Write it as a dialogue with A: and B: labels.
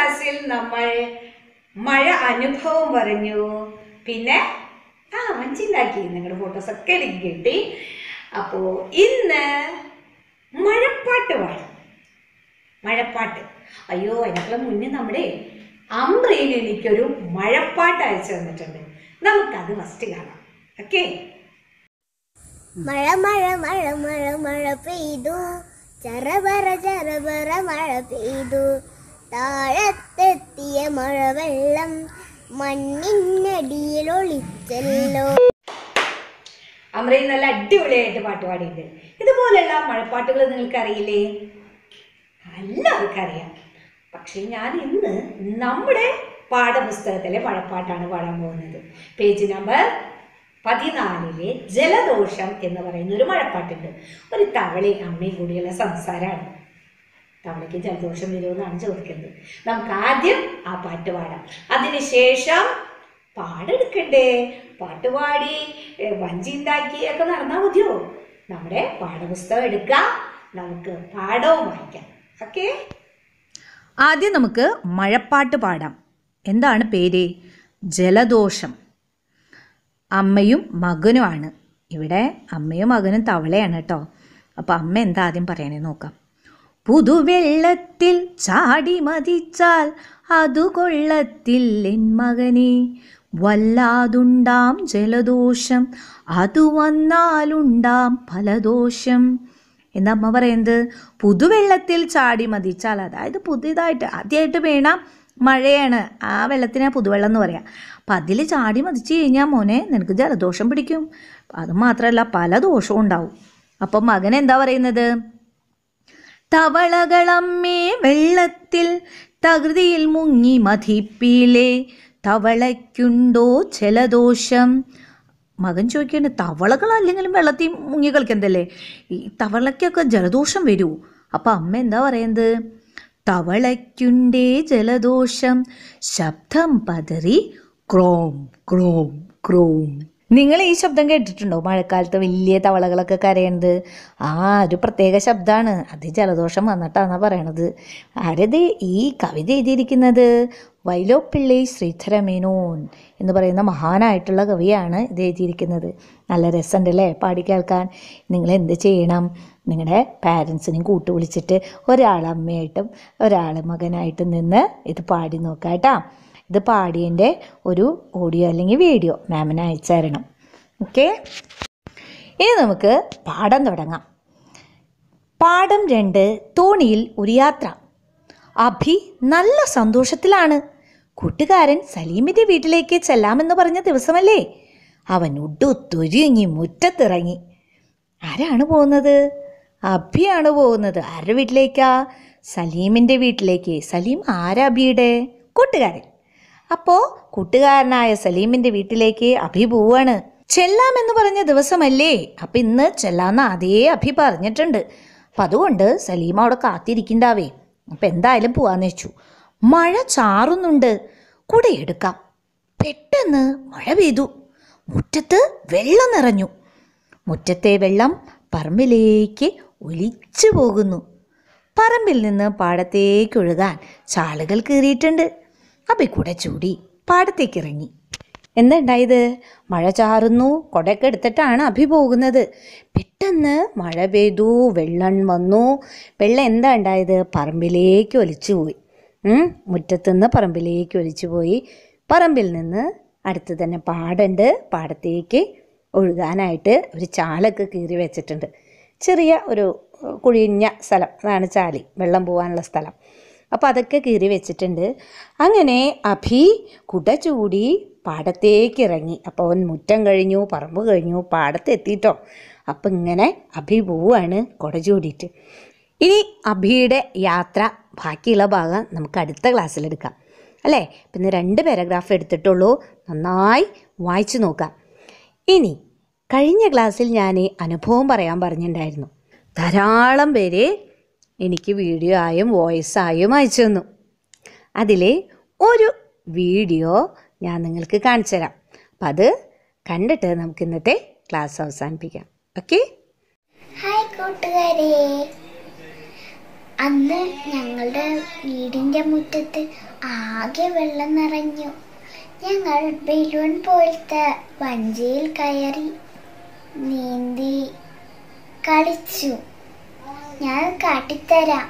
A: ക്ലാസ്സിൽ നമ്മൾ മഴ അനുഭവം പറഞ്ഞു പിന്നെ ആ മഞ്ചിണ്ടാക്കി നിങ്ങളുടെ ഫോട്ടോസൊക്കെ എനിക്ക് കിട്ടി അപ്പോൾ ഇന്ന് മഴപ്പാട്ട് പാടും മഴപ്പാട്ട് അയ്യോ അതിനൊക്കെ മുന്നേ നമ്മുടെ അമ്രയിൽ എനിക്കൊരു മഴപ്പാട്ട് അയച്ചു തന്നിട്ടുണ്ട് നമുക്കത് ഫസ്റ്റ് കാണാം ഓക്കെ മഴ മഴ മഴ മഴ മഴ പെയ്തു ചറബറ ചറബറ മഴ പെയ്തു താഴത്തെത്തിയ മഴവെള്ളം മണ്ണിനടിയിൽ ഒളിച്ചല്ലോ
B: അമൃത നല്ല അടിപൊളിയായിട്ട് പാട്ട്
A: പാടിയിട്ടുണ്ട് ഇതുപോലെയുള്ള മഴപ്പാട്ടുകൾ നിങ്ങൾക്ക് അറിയില്ലേ എല്ലാവർക്കും അറിയാം പക്ഷെ ഞാൻ ഇന്ന് നമ്മുടെ പാഠപുസ്തകത്തിലെ മഴപ്പാട്ടാണ് പാടാൻ പോകുന്നത് പേജ് നമ്പർ പതിനാലിലെ ജലദോഷം എന്ന് പറയുന്ന ഒരു മഴപ്പാട്ടുണ്ട് ഒരു തവളയും അമ്മയും കൂടിയുള്ള സംസാരമാണ് തവളയ്ക്ക് ജലദോഷം വരുമെന്നാണ് ചോദിക്കുന്നത് നമുക്ക് ആദ്യം ആ പാട്ട് പാടാം അതിനുശേഷം പാടെടുക്കണ്ടേ പാടി വഞ്ചി ഉണ്ടാക്കി ഒക്കെ നടന്നാൽ മതിയോ നമ്മുടെ പാഠപുസ്തകം എടുക്കാം നമുക്ക് പാഠവും വായിക്കാം ഓക്കെ ആദ്യം നമുക്ക് മഴപ്പാട്ട് പാടാം എന്താണ് പേര് ജലദോഷം അമ്മയും മകനുമാണ് ഇവിടെ അമ്മയും മകനും തവളയാണ് കേട്ടോ അപ്പോൾ അമ്മ എന്താ ആദ്യം പറയണേ നോക്കാം പുതുവെള്ളത്തിൽ ചാടി മതിച്ചാൽ അതു കൊള്ളത്തിൽ എൻ മകനെ വല്ലാതുണ്ടാം ജലദോഷം അതു വന്നാലുണ്ടാം ഫലദോഷം എന്നമ്മ അമ്മ പറയുന്നത് പുതുവെള്ളത്തിൽ ചാടി മതിച്ചാൽ അതായത് പുതിയതായിട്ട് ആദ്യമായിട്ട് വീണ മഴയാണ് ആ വെള്ളത്തിനെ പുതുവെള്ളം എന്ന് പറയാം അപ്പം അതിൽ ചാടി മതിച്ച് കഴിഞ്ഞാൽ മോനെ നിനക്ക് ജലദോഷം പിടിക്കും അത് മാത്രമല്ല പല ദോഷവും ഉണ്ടാവും അപ്പം മകൻ എന്താ പറയുന്നത് തവളകളമ്മേ വെള്ളത്തിൽ തകൃതിയിൽ മുങ്ങി മതിപ്പീലേ തവളയ്ക്കുണ്ടോ ജലദോഷം മകൻ ചോദിക്കേണ്ട തവളകൾ അല്ലെങ്കിലും വെള്ളത്തിൽ മുങ്ങി കളിക്കണ്ടല്ലേ ഈ തവളയ്ക്കൊക്കെ ജലദോഷം വരൂ അപ്പം അമ്മ എന്താ പറയുന്നത് തവളയ്ക്കുണ്ടേ ജലദോഷം ശബ്ദം പതറി ക്രോം ക്രോം ക്രോം നിങ്ങൾ ഈ ശബ്ദം കേട്ടിട്ടുണ്ടോ മഴക്കാലത്ത് വലിയ തവളകളൊക്കെ കരയണത് ആ ഒരു പ്രത്യേക ശബ്ദമാണ് അത് ജലദോഷം വന്നിട്ടാണ് പറയണത് ആരത് ഈ കവിത എഴുതിയിരിക്കുന്നത് വൈലോപ്പിള്ളി ശ്രീധരമേനോൻ എന്ന് പറയുന്ന മഹാനായിട്ടുള്ള കവിയാണ് ഇത് എഴുതിയിരിക്കുന്നത് നല്ല രസമുണ്ട് അല്ലേ പാടി കേൾക്കാൻ നിങ്ങൾ എന്ത് ചെയ്യണം നിങ്ങളുടെ പാരൻസിനെയും കൂട്ടു വിളിച്ചിട്ട് ഒരാൾ അമ്മയായിട്ടും ഒരാൾ മകനായിട്ടും നിന്ന് ഇത് പാടി നോക്കാം കേട്ടോ ഇത് പാടിയതിൻ്റെ ഒരു ഓഡിയോ അല്ലെങ്കിൽ വീഡിയോ മാമിന് അയച്ചു തരണം ഓക്കെ ഇനി നമുക്ക് പാഠം തുടങ്ങാം പാഠം രണ്ട് തോണിയിൽ ഒരു യാത്ര അഭി നല്ല സന്തോഷത്തിലാണ് കൂട്ടുകാരൻ സലീമിൻ്റെ വീട്ടിലേക്ക് ചെല്ലാമെന്ന് പറഞ്ഞ ദിവസമല്ലേ അവൻ ഉടുത്തൊരുങ്ങി മുറ്റത്തിറങ്ങി ആരാണ് പോകുന്നത് അഭിയാണ് പോകുന്നത് ആരുടെ വീട്ടിലേക്കാ സലീമിൻ്റെ വീട്ടിലേക്ക് സലീം ആരാ അഭിയുടെ കൂട്ടുകാരൻ അപ്പോ കൂട്ടുകാരനായ സലീമിന്റെ വീട്ടിലേക്ക് അഭി പോവാണ് ചെല്ലാമെന്ന് പറഞ്ഞ ദിവസമല്ലേ അപ്പൊ ഇന്ന് ചെല്ലാമെന്ന് അതേ അഭി പറഞ്ഞിട്ടുണ്ട് അപ്പൊ അതുകൊണ്ട് സലീം അവിടെ കാത്തിരിക്കണ്ടാവേ അപ്പൊ എന്തായാലും പോവാന്ന് വെച്ചു മഴ ചാറുന്നുണ്ട് കൂടെ എടുക്കാം പെട്ടെന്ന് മഴ പെയ്തു മുറ്റത്ത് വെള്ളം നിറഞ്ഞു മുറ്റത്തെ വെള്ളം പറമ്പിലേക്ക് ഒലിച്ചു പോകുന്നു പറമ്പിൽ നിന്ന് പാടത്തേക്ക് ഒഴുകാൻ ചാളുകൾ കീറിയിട്ടുണ്ട് കൂടെ ചൂടി പാടത്തേക്ക് ഇറങ്ങി എന്തുണ്ടായത് മഴ ചാറുന്നു കൊടയൊക്കെ എടുത്തിട്ടാണ് അഭി പോകുന്നത് പെട്ടെന്ന് മഴ പെയ്തു വെള്ളം വന്നു വെള്ളം എന്താ ഉണ്ടായത് പറമ്പിലേക്ക് ഒലിച്ചു പോയി മുറ്റത്തുനിന്ന് പറമ്പിലേക്ക് ഒലിച്ചു പോയി പറമ്പിൽ നിന്ന് അടുത്ത് തന്നെ പാടുണ്ട് പാടത്തേക്ക് ഒഴുകാനായിട്ട് ഒരു ചാലൊക്കെ കീറി വെച്ചിട്ടുണ്ട് ചെറിയ ഒരു കുഴിഞ്ഞ സ്ഥലം അതാണ് ചാലി വെള്ളം പോകാനുള്ള സ്ഥലം അപ്പോൾ അതൊക്കെ കീറി വെച്ചിട്ടുണ്ട് അങ്ങനെ അഭി കുട ചൂടി പാടത്തേക്ക് ഇറങ്ങി അപ്പോൾ അവൻ മുറ്റം കഴിഞ്ഞു പറമ്പ് കഴിഞ്ഞു പാടത്തെത്തിയിട്ടോ അപ്പം ഇങ്ങനെ അഭി പോവുകയാണ് കുട ചൂടിയിട്ട് ഇനി അഭിയുടെ യാത്ര ബാക്കിയുള്ള ഭാഗം നമുക്ക് അടുത്ത ക്ലാസ്സിലെടുക്കാം അല്ലേ പിന്നെ രണ്ട് പാരഗ്രാഫ് എടുത്തിട്ടുള്ളൂ നന്നായി വായിച്ചു നോക്കാം ഇനി കഴിഞ്ഞ ക്ലാസ്സിൽ ഞാൻ അനുഭവം പറയാൻ പറഞ്ഞിട്ടുണ്ടായിരുന്നു ധാരാളം പേര് എനിക്ക് വീഡിയോ ആയും വോയിസ് ആയും അയച്ചു തന്നു അതിലെ ഒരു വീഡിയോ ഞാൻ നിങ്ങൾക്ക് കാണിച്ചു തരാം അപ്പം അത് കണ്ടിട്ട് നമുക്ക് ഇന്നത്തെ ക്ലാസ് അവസാനിപ്പിക്കാം ഓക്കെ ഹായ് കൂട്ടുകാരെ അന്ന് ഞങ്ങളുടെ വീടിൻ്റെ മുറ്റത്ത് ആകെ വെള്ളം നിറഞ്ഞു ഞങ്ങൾ ബലൂൺ പോലത്തെ വഞ്ചിയിൽ കയറി നീന്തി കളിച്ചു ഞാൻ കാട്ടിത്തരാം